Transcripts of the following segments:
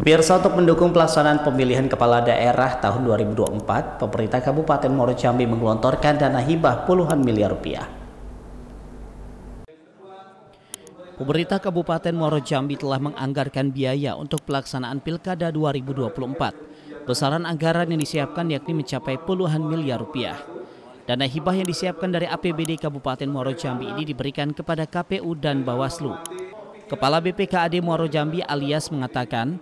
Pemirsa untuk mendukung pelaksanaan pemilihan kepala daerah tahun 2024, pemerintah Kabupaten Moro Jambi menggelontorkan dana hibah puluhan miliar rupiah. Pemerintah Kabupaten Moro Jambi telah menganggarkan biaya untuk pelaksanaan Pilkada 2024. Besaran anggaran yang disiapkan yakni mencapai puluhan miliar rupiah. Dana hibah yang disiapkan dari APBD Kabupaten Moro Jambi ini diberikan kepada KPU dan Bawaslu. Kepala BPKAD Muaro Jambi alias mengatakan,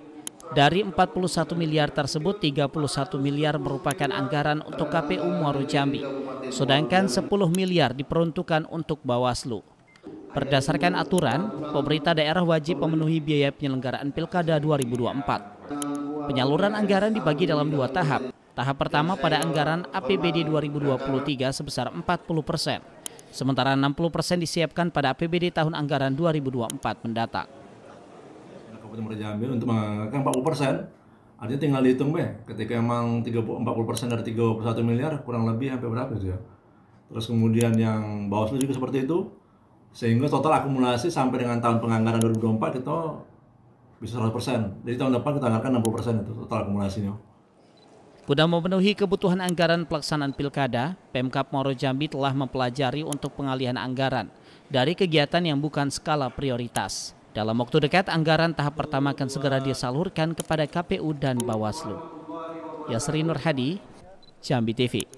dari 41 miliar tersebut, 31 miliar merupakan anggaran untuk KPU Muaro Jambi, sedangkan 10 miliar diperuntukkan untuk Bawaslu. Berdasarkan aturan, pemerintah daerah wajib memenuhi biaya penyelenggaraan Pilkada 2024. Penyaluran anggaran dibagi dalam dua tahap. Tahap pertama pada anggaran APBD 2023 sebesar 40 persen, sementara 60 persen disiapkan pada APBD tahun anggaran 2024 mendatang. Kabupaten Jambi untuk menganggarkan 40 persen. Artinya tinggal dihitung deh, ketika emang 30, 40 persen dari 31 miliar kurang lebih sampai berapa gitu ya. Terus kemudian yang Bawaslu juga seperti itu, sehingga total akumulasi sampai dengan tahun penganggaran 2024 kita bisa 100 persen. Jadi tahun depan kita anggarkan 60 persen itu total akumulasinya. Guna memenuhi kebutuhan anggaran pelaksanaan pilkada, Pemkap Moro Jambi telah mempelajari untuk pengalihan anggaran dari kegiatan yang bukan skala prioritas. Dalam waktu dekat, anggaran tahap pertama akan segera disalurkan kepada KPU dan Bawaslu. Yasri Nur Hadi, Jambi TV.